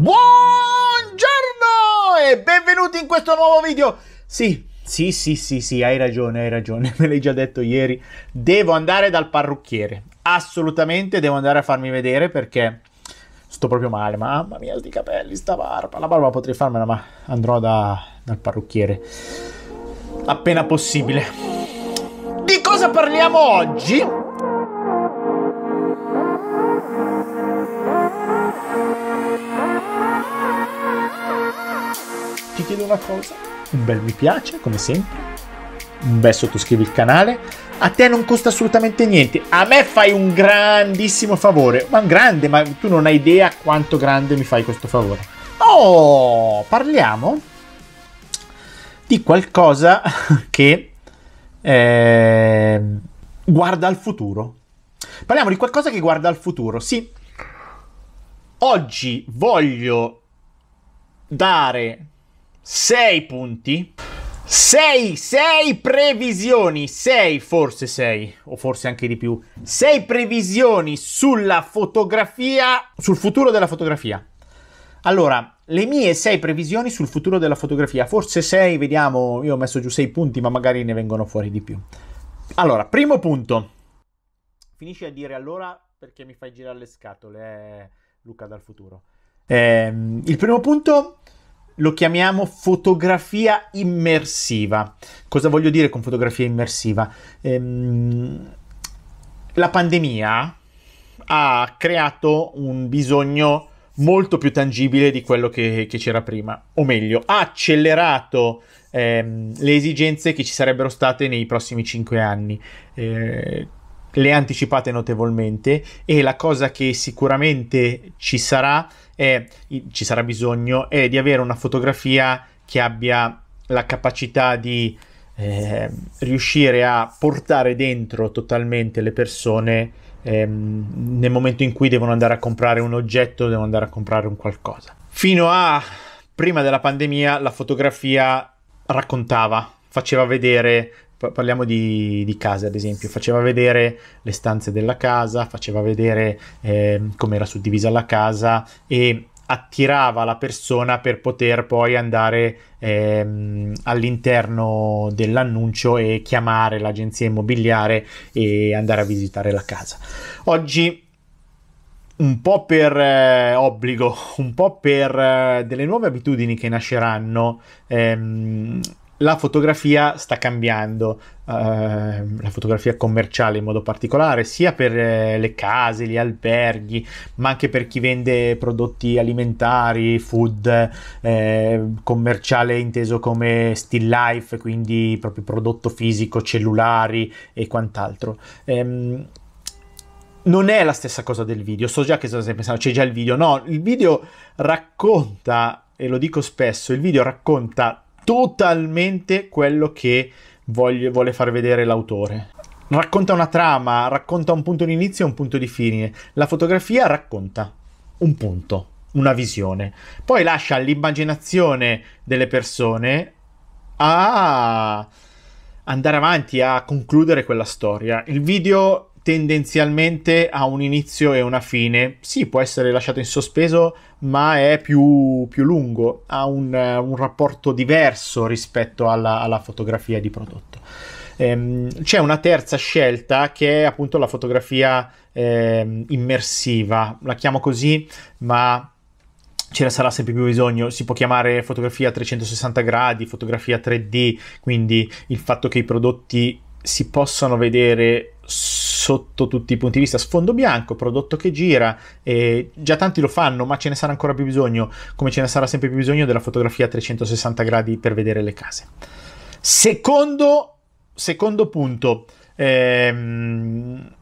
Buongiorno e benvenuti in questo nuovo video! Sì, sì, sì, sì, sì, hai ragione, hai ragione, me l'hai già detto ieri. Devo andare dal parrucchiere, assolutamente devo andare a farmi vedere perché sto proprio male. Mamma mia, sti capelli, sta barba. La barba potrei farmela, ma andrò da, dal parrucchiere appena possibile. Di cosa parliamo oggi? ti chiedo una cosa, un bel mi piace come sempre, un bel sottoscrivi il canale, a te non costa assolutamente niente, a me fai un grandissimo favore, ma un grande, ma tu non hai idea quanto grande mi fai questo favore. Oh, parliamo di qualcosa che eh, guarda al futuro. Parliamo di qualcosa che guarda al futuro, sì. Oggi voglio dare 6 punti. 6, 6 previsioni, 6, forse 6, o forse anche di più, 6 previsioni sulla fotografia, sul futuro della fotografia. Allora, le mie 6 previsioni sul futuro della fotografia, forse 6, vediamo, io ho messo giù 6 punti, ma magari ne vengono fuori di più. Allora, primo punto. Finisci a dire allora perché mi fai girare le scatole, eh, Luca dal futuro. Eh, il primo punto lo chiamiamo fotografia immersiva. Cosa voglio dire con fotografia immersiva? Ehm, la pandemia ha creato un bisogno molto più tangibile di quello che, che c'era prima, o meglio, ha accelerato ehm, le esigenze che ci sarebbero state nei prossimi cinque anni. Eh, le anticipate notevolmente e la cosa che sicuramente ci sarà, è, ci sarà bisogno è di avere una fotografia che abbia la capacità di eh, riuscire a portare dentro totalmente le persone ehm, nel momento in cui devono andare a comprare un oggetto, devono andare a comprare un qualcosa. Fino a prima della pandemia la fotografia raccontava, faceva vedere parliamo di, di, case ad esempio, faceva vedere le stanze della casa, faceva vedere eh, come era suddivisa la casa e attirava la persona per poter poi andare ehm, all'interno dell'annuncio e chiamare l'agenzia immobiliare e andare a visitare la casa. Oggi un po' per eh, obbligo, un po' per eh, delle nuove abitudini che nasceranno, ehm, la fotografia sta cambiando, uh, la fotografia commerciale in modo particolare, sia per eh, le case, gli alberghi, ma anche per chi vende prodotti alimentari, food, eh, commerciale inteso come still life, quindi proprio prodotto fisico, cellulari e quant'altro. Um, non è la stessa cosa del video, so già che state pensando, c'è già il video, no, il video racconta, e lo dico spesso, il video racconta totalmente quello che voglio, vuole far vedere l'autore. Racconta una trama, racconta un punto di inizio e un punto di fine. La fotografia racconta un punto, una visione. Poi lascia all'immaginazione delle persone a andare avanti, a concludere quella storia. Il video tendenzialmente ha un inizio e una fine. Sì, può essere lasciato in sospeso, ma è più, più lungo, ha un, un, rapporto diverso rispetto alla, alla fotografia di prodotto. Ehm, c'è una terza scelta che è appunto la fotografia eh, immersiva, la chiamo così, ma ce ne sarà sempre più bisogno, si può chiamare fotografia a 360 gradi, fotografia 3D, quindi il fatto che i prodotti si possano vedere sotto tutti i punti di vista sfondo bianco, prodotto che gira, eh, già tanti lo fanno, ma ce ne sarà ancora più bisogno, come ce ne sarà sempre più bisogno della fotografia a 360 gradi per vedere le case. Secondo, secondo punto, ehm,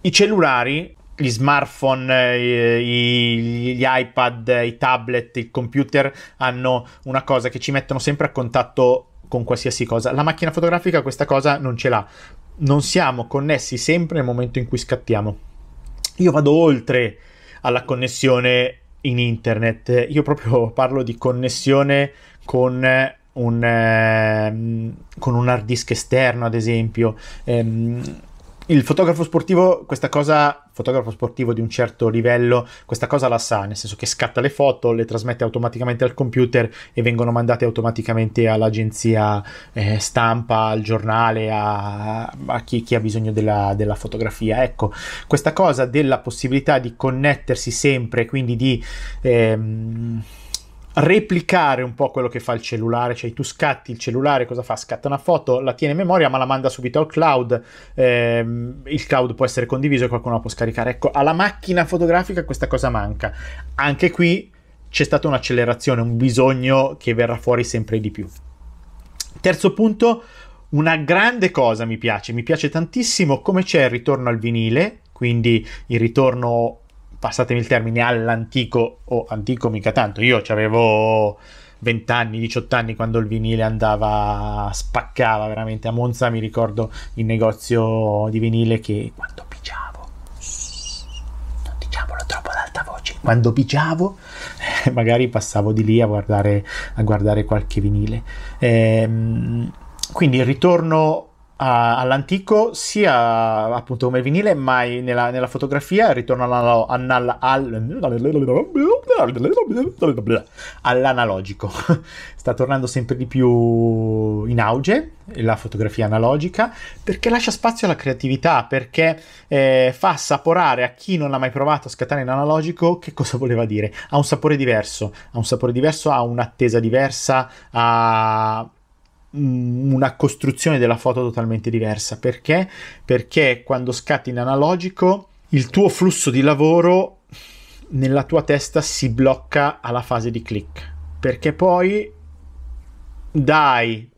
i cellulari gli smartphone, eh, gli iPad, i tablet, il computer hanno una cosa che ci mettono sempre a contatto con qualsiasi cosa. La macchina fotografica questa cosa non ce l'ha non siamo connessi sempre nel momento in cui scattiamo. Io vado oltre alla connessione in internet, io proprio parlo di connessione con un, eh, con un hard disk esterno, ad esempio. Ehm, il fotografo sportivo, questa cosa, fotografo sportivo di un certo livello, questa cosa la sa, nel senso che scatta le foto, le trasmette automaticamente al computer e vengono mandate automaticamente all'agenzia eh, stampa, al giornale, a, a chi, chi, ha bisogno della, della, fotografia. Ecco, questa cosa della possibilità di connettersi sempre, quindi di... Ehm, replicare un po' quello che fa il cellulare, cioè tu scatti il cellulare, cosa fa? Scatta una foto, la tiene in memoria ma la manda subito al cloud, ehm, il cloud può essere condiviso e qualcuno la può scaricare. Ecco, alla macchina fotografica questa cosa manca. Anche qui c'è stata un'accelerazione, un bisogno che verrà fuori sempre di più. Terzo punto, una grande cosa mi piace, mi piace tantissimo come c'è il ritorno al vinile, quindi il ritorno passatemi il termine, all'antico, o oh, antico mica tanto, io avevo 20 anni, 18 anni quando il vinile andava, spaccava veramente a Monza, mi ricordo il negozio di vinile che quando pigiavo, non diciamolo troppo ad alta voce, quando pigiavo eh, magari passavo di lì a guardare, a guardare qualche vinile. Eh, quindi il ritorno all'antico sia appunto come il vinile, ma nella, nella fotografia ritorna all'analogico. Sta tornando sempre di più in auge la fotografia analogica perché lascia spazio alla creatività, perché eh, fa assaporare a chi non ha mai provato a scattare in analogico che cosa voleva dire. Ha un sapore diverso, ha un sapore diverso, ha un'attesa diversa, ha una costruzione della foto totalmente diversa. Perché? Perché quando scatti in analogico il tuo flusso di lavoro nella tua testa si blocca alla fase di click. Perché poi dai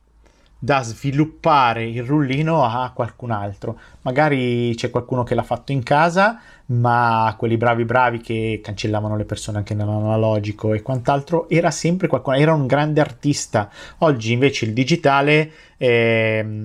da sviluppare il rullino a qualcun altro. Magari c'è qualcuno che l'ha fatto in casa, ma quelli bravi bravi che cancellavano le persone anche nell'analogico e quant'altro, era sempre qualcuno, era un grande artista. Oggi invece il digitale eh,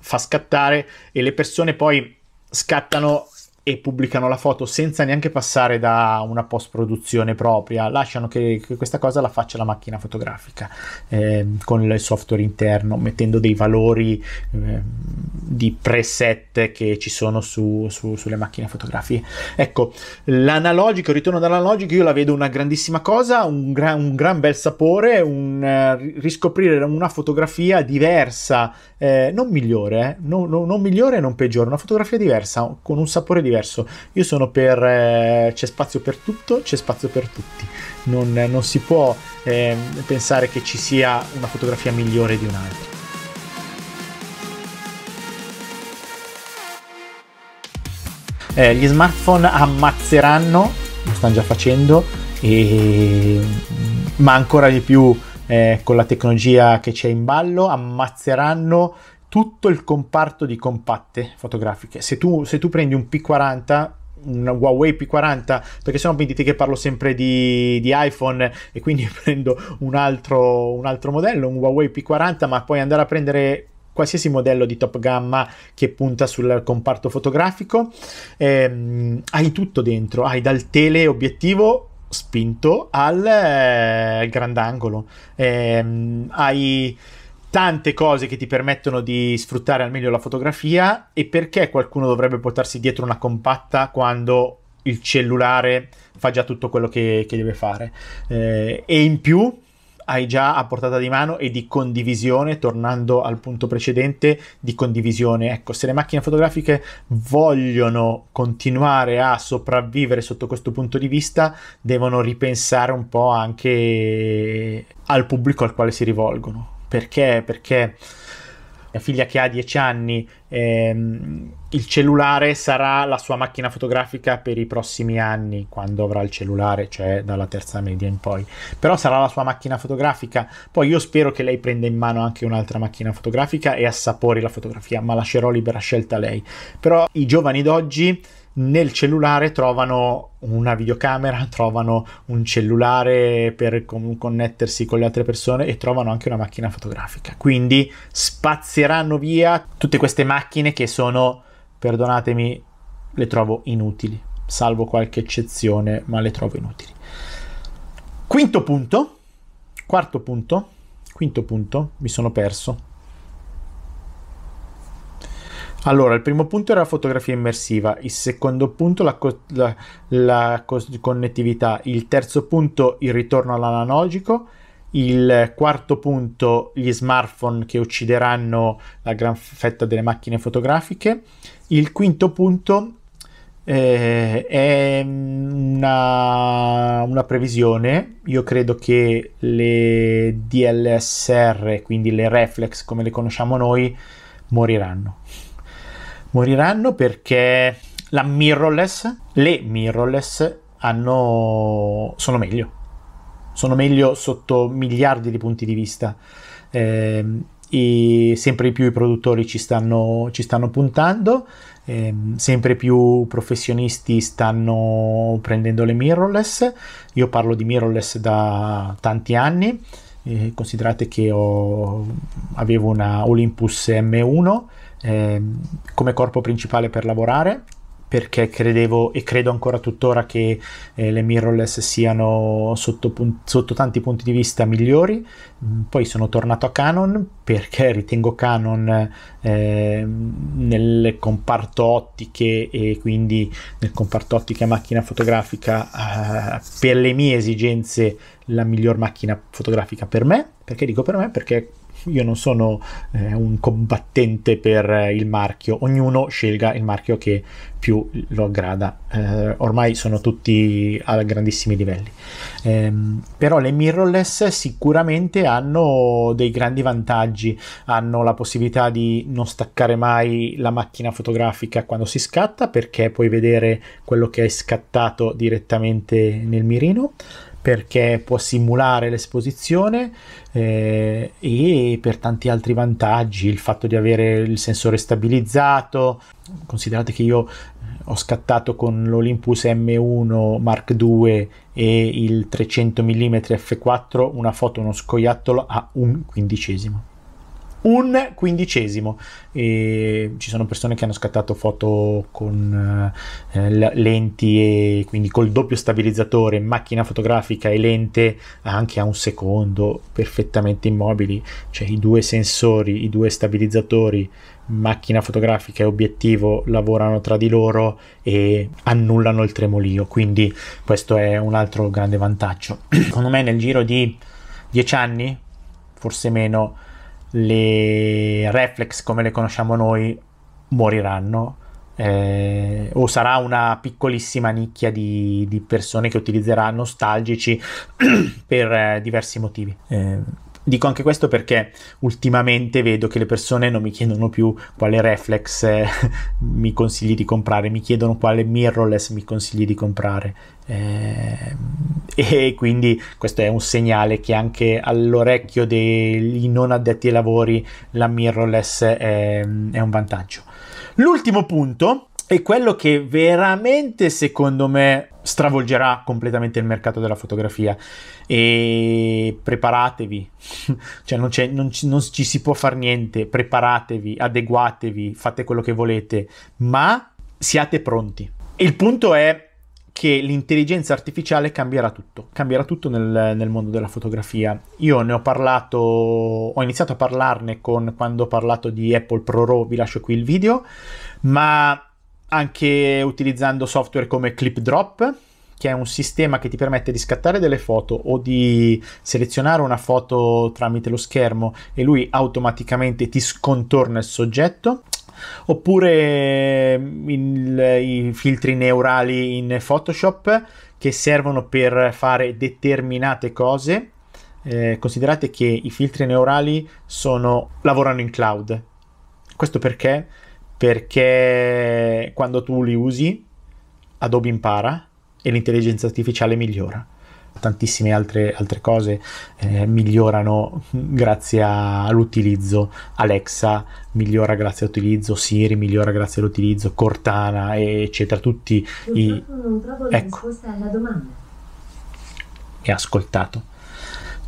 fa scattare e le persone poi scattano e pubblicano la foto senza neanche passare da una post produzione propria, lasciano che, che questa cosa la faccia la macchina fotografica eh, con il software interno, mettendo dei valori eh, di preset che ci sono su, su, sulle macchine fotografiche. Ecco, l'analogico, il ritorno dall'analogico, io la vedo una grandissima cosa, un gran, un gran bel sapore, un, uh, riscoprire una fotografia diversa, eh, non migliore, no, eh, no, non migliore e non peggiore, una fotografia diversa, con un sapore diverso diverso. Io sono per eh, c'è spazio per tutto, c'è spazio per tutti. Non, non si può eh, pensare che ci sia una fotografia migliore di un'altra. Eh, gli smartphone ammazzeranno, lo stanno già facendo, e... ma ancora di più eh, con la tecnologia che c'è in ballo, ammazzeranno tutto il comparto di compatte fotografiche. Se tu, se tu prendi un P40 un Huawei P40 perché sennò mi dite che parlo sempre di, di iPhone e quindi prendo un altro, un altro modello, un Huawei P40 ma puoi andare a prendere qualsiasi modello di top gamma che punta sul comparto fotografico ehm, hai tutto dentro, hai dal teleobiettivo spinto al eh, grandangolo ehm, hai tante cose che ti permettono di sfruttare al meglio la fotografia e perché qualcuno dovrebbe portarsi dietro una compatta quando il cellulare fa già tutto quello che, che deve fare eh, e in più hai già a portata di mano e di condivisione, tornando al punto precedente, di condivisione. Ecco, se le macchine fotografiche vogliono continuare a sopravvivere sotto questo punto di vista, devono ripensare un po' anche al pubblico al quale si rivolgono. Perché? Perché mia figlia che ha 10 anni, ehm, il cellulare sarà la sua macchina fotografica per i prossimi anni, quando avrà il cellulare, cioè dalla terza media in poi. Però sarà la sua macchina fotografica. Poi io spero che lei prenda in mano anche un'altra macchina fotografica e assapori la fotografia, ma lascerò libera scelta a lei. Però i giovani d'oggi nel cellulare trovano una videocamera, trovano un cellulare per con- connettersi con le altre persone e trovano anche una macchina fotografica. Quindi spazieranno via tutte queste macchine che sono, perdonatemi, le trovo inutili, salvo qualche eccezione, ma le trovo inutili. Quinto punto, quarto punto, quinto punto, mi sono perso allora, il primo punto era la fotografia immersiva, il secondo punto la, co- la, la co- connettività, il terzo punto il ritorno all'analogico, il quarto punto gli smartphone che uccideranno la gran fetta delle macchine fotografiche, il quinto punto eh, è mm, una, una, previsione. Io credo che le DLSR, quindi le reflex come le conosciamo noi, moriranno. Moriranno perché la mirrorless, le mirrorless hanno, sono meglio. Sono meglio sotto miliardi di punti di vista. Eh, e sempre più i produttori ci stanno, ci stanno puntando, eh, sempre più professionisti stanno prendendo le mirrorless. Io parlo di mirrorless da tanti anni. Eh, considerate che ho, avevo una Olympus M1 eh, come corpo principale per lavorare perché credevo e credo ancora tuttora che eh, le mirrorless siano sotto, pun- sotto, tanti punti di vista migliori. Mm, poi sono tornato a Canon perché ritengo Canon eh, nel comparto ottiche e quindi nel comparto ottica macchina fotografica eh, per le mie esigenze la miglior macchina fotografica per me. Perché dico per me? Perché io non sono eh, un combattente per eh, il marchio, ognuno scelga il marchio che più lo aggrada. Eh, ormai sono tutti a grandissimi livelli. Eh, però le mirrorless sicuramente hanno dei grandi vantaggi, hanno la possibilità di non staccare mai la macchina fotografica quando si scatta perché puoi vedere quello che hai scattato direttamente nel mirino perché può simulare l'esposizione eh, e per tanti altri vantaggi, il fatto di avere il sensore stabilizzato, considerate che io eh, ho scattato con l'Olympus M1 Mark II e il 300 mm f4 una foto, uno scoiattolo a un quindicesimo un quindicesimo. E ci sono persone che hanno scattato foto con eh, lenti e quindi col doppio stabilizzatore, macchina fotografica e lente anche a un secondo, perfettamente immobili, cioè i due sensori, i due stabilizzatori macchina fotografica e obiettivo lavorano tra di loro e annullano il tremolio, quindi questo è un altro grande vantaggio. Secondo me nel giro di dieci anni, forse meno, le reflex come le conosciamo noi moriranno eh, o sarà una piccolissima nicchia di, di persone che utilizzerà nostalgici per eh, diversi motivi. Eh Dico anche questo perché ultimamente vedo che le persone non mi chiedono più quale reflex eh, mi consigli di comprare, mi chiedono quale mirrorless mi consigli di comprare. Eh, e quindi questo è un segnale che anche all'orecchio dei non addetti ai lavori la mirrorless è, è un vantaggio. L'ultimo punto è quello che veramente secondo me stravolgerà completamente il mercato della fotografia e preparatevi cioè non, non, ci, non ci si può fare niente preparatevi adeguatevi fate quello che volete ma siate pronti il punto è che l'intelligenza artificiale cambierà tutto, cambierà tutto nel, nel, mondo della fotografia. Io ne ho parlato, ho iniziato a parlarne con quando ho parlato di Apple Pro Raw, vi lascio qui il video, ma anche utilizzando software come ClipDrop, che è un sistema che ti permette di scattare delle foto o di selezionare una foto tramite lo schermo e lui automaticamente ti scontorna il soggetto. Oppure mm, il, i filtri neurali in Photoshop che servono per fare determinate cose. Eh, considerate che i filtri neurali sono, lavorano in cloud. Questo perché perché quando tu li usi Adobe impara e l'intelligenza artificiale migliora. Tantissime altre, altre cose eh, migliorano grazie all'utilizzo. Alexa migliora grazie all'utilizzo, Siri migliora grazie all'utilizzo, Cortana, eccetera. Tutti Purtroppo i. Non trovo ecco. risposta alla domanda. Mi ha ascoltato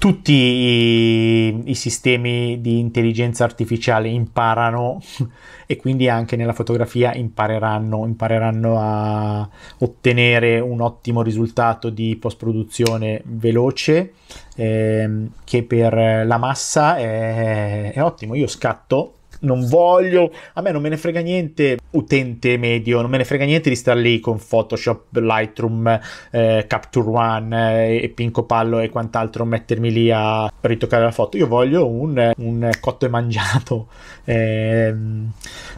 tutti i, i, sistemi di intelligenza artificiale imparano e quindi anche nella fotografia impareranno, impareranno a ottenere un ottimo risultato di post produzione veloce eh, che per la massa è, è ottimo. Io scatto non voglio, a me non me ne frega niente utente medio, non me ne frega niente di stare lì con Photoshop, Lightroom, eh, Capture One eh, e Pinco Pallo e quant'altro, mettermi lì a ritoccare la foto, io voglio un, un cotto e mangiato, eh,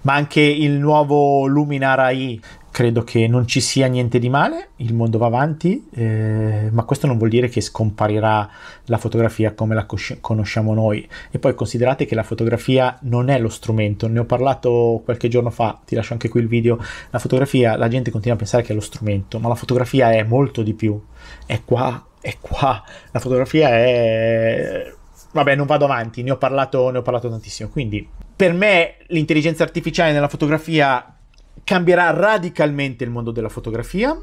ma anche il nuovo Luminar AI credo che non ci sia niente di male, il mondo va avanti, eh, ma questo non vuol dire che scomparirà la fotografia come la cosci- conosciamo noi. E poi considerate che la fotografia non è lo strumento, ne ho parlato qualche giorno fa, ti lascio anche qui il video, la fotografia, la gente continua a pensare che è lo strumento, ma la fotografia è molto di più, è qua, è qua, la fotografia è... Vabbè, non vado avanti, ne ho parlato, ne ho parlato tantissimo, quindi... Per me l'intelligenza artificiale nella fotografia cambierà radicalmente il mondo della fotografia,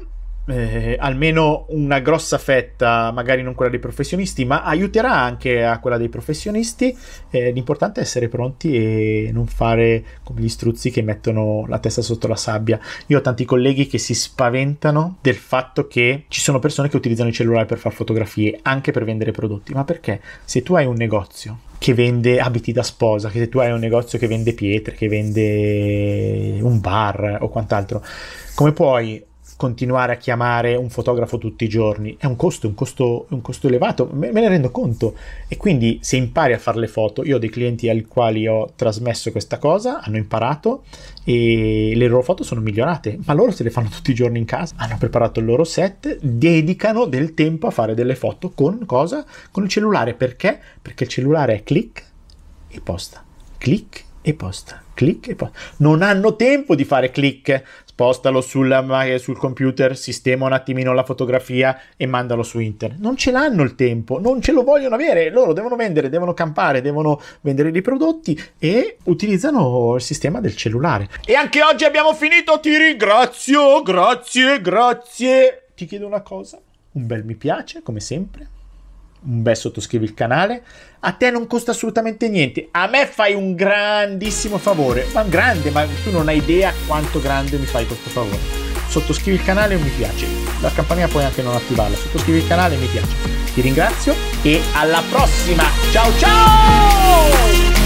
eh, almeno una grossa fetta, magari non quella dei professionisti, ma aiuterà anche a quella dei professionisti. Eh, l'importante è essere pronti e non fare come gli struzzi che mettono la testa sotto la sabbia. Io ho tanti colleghi che si spaventano del fatto che ci sono persone che utilizzano il cellulare per fare fotografie, anche per vendere prodotti. Ma perché? Se tu hai un negozio che vende abiti da sposa, che se tu hai un negozio che vende pietre, che vende un bar o quant'altro, come puoi continuare a chiamare un fotografo tutti i giorni. È un costo, un costo, un costo elevato, me, me, ne rendo conto. E quindi se impari a fare le foto, io ho dei clienti ai quali ho trasmesso questa cosa, hanno imparato e le loro foto sono migliorate, ma loro se le fanno tutti i giorni in casa, hanno preparato il loro set, dedicano del tempo a fare delle foto con cosa? Con il cellulare. Perché? Perché il cellulare è click e posta. Click e posta, Click e posta. Non hanno tempo di fare click, spostalo sulla, eh, sul computer, sistema un attimino la fotografia e mandalo su internet. Non ce l'hanno il tempo, non ce lo vogliono avere, loro devono vendere, devono campare, devono vendere dei prodotti e utilizzano il sistema del cellulare. E anche oggi abbiamo finito, ti ringrazio, grazie, grazie. Ti chiedo una cosa, un bel mi piace come sempre un bel sottoscrivi il canale. A te non costa assolutamente niente. A me fai un grandissimo favore. Ma grande, ma tu non hai idea quanto grande mi fai questo favore. Sottoscrivi il canale e mi piace. La campanella puoi anche non attivarla. Sottoscrivi il canale e mi piace. Ti ringrazio e alla prossima. Ciao ciao!